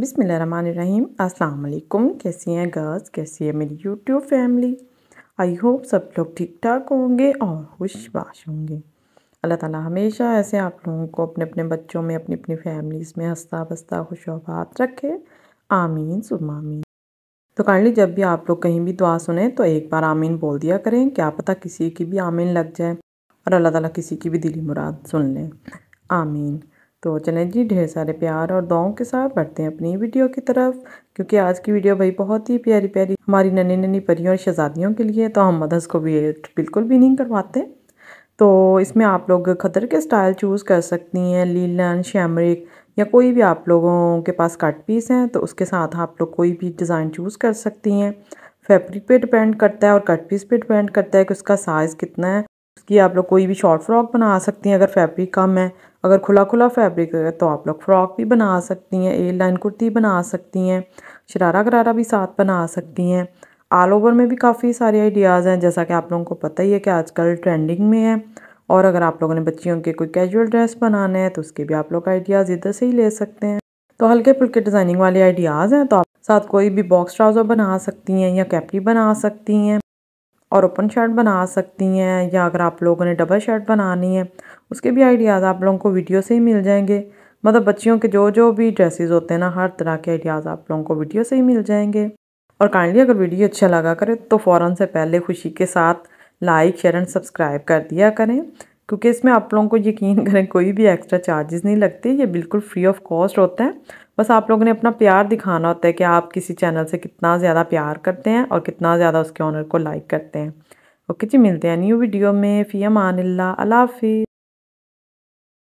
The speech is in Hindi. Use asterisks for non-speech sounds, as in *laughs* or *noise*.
बिसमीम अस्सलाम कैसी हैं गर्ल्स कैसी है मेरी यूट्यूब फैमिली आई होप सब लोग ठीक ठाक होंगे और खुश बाश होंगे अल्लाह ताला हमेशा ऐसे आप लोगों को अपने अपने बच्चों में अपनी अपनी फैमिलीज़ में हंसता बस्ता खुशाबाद रखे आमीन सुमामीन तो काइंडली जब भी आप लोग कहीं भी दुआ सुने तो एक बार आमीन बोल दिया करें क्या पता किसी की भी आमीन लग जाए और अल्लाह ताला किसी की भी दिली मुराद सुन लें आमीन तो चलें जी ढेर सारे प्यार और दुआओं के साथ बढ़ते हैं अपनी वीडियो की तरफ क्योंकि आज की वीडियो भाई बहुत ही प्यारी प्यारी हमारी नन्नी नन्नी परियों और शहजादियों के लिए तो हम मदर्स को भी बिल्कुल भी नहीं करवाते तो इसमें आप लोग खतर के स्टाइल चूज़ कर सकती हैं लीलन शैमरिक या कोई भी आप लोगों के पास कट पीस हैं तो उसके साथ आप लोग कोई भी डिज़ाइन चूज़ कर सकती हैं फैब्रिक पे डिपेंड करता है और कट पीस पे डिपेंड करता है कि उसका साइज़ कितना है उसकी आप लोग कोई भी शॉर्ट फ्रॉक बना सकती हैं अगर फैब्रिक कम है अगर खुला खुला फैब्रिक है तो आप लोग फ्रॉक भी बना सकती हैं ए लाइन कुर्ती बना सकती हैं शरारा गरारा भी साथ बना सकती हैं ऑल ओवर में भी काफ़ी सारे आइडियाज़ हैं जैसा कि आप लोगों को पता ही है कि आजकल ट्रेंडिंग में है और अगर आप लोगों ने बच्चियों के कोई कैजुअल ड्रेस बनाने हैं तो उसके भी आप लोग आइडियाज़ इधर से ही ले सकते हैं तो हल्के फुल्के डिज़ाइनिंग वाले आइडियाज़ हैं तो आप साथ कोई भी बॉक्स ट्राउज़र बना सकती हैं या कैपरी बना सकती हैं और ओपन शर्ट बना सकती हैं या अगर आप लोगों ने डबल शर्ट बनानी है उसके भी आइडियाज़ आप लोगों को वीडियो से ही मिल जाएंगे मतलब बच्चियों के जो जो भी ड्रेसेस होते हैं ना हर तरह के आइडियाज़ आप लोगों को वीडियो से ही मिल जाएंगे और काइंडली अगर वीडियो अच्छा लगा करे तो फ़ौर से पहले खुशी के साथ लाइक शेयर एंड सब्सक्राइब कर दिया करें क्योंकि इसमें आप लोगों को यकीन *laughs* करें कोई भी एक्स्ट्रा चार्जेस नहीं लगते ये बिल्कुल फ्री ऑफ कॉस्ट होता है बस आप लोगों ने अपना प्यार दिखाना होता है कि आप किसी चैनल से कितना ज़्यादा प्यार करते हैं और कितना ज़्यादा उसके ऑनर को लाइक करते हैं ओके जी मिलते हैं न्यू वीडियो में फ़ी अमान अल्लाह हाफिज़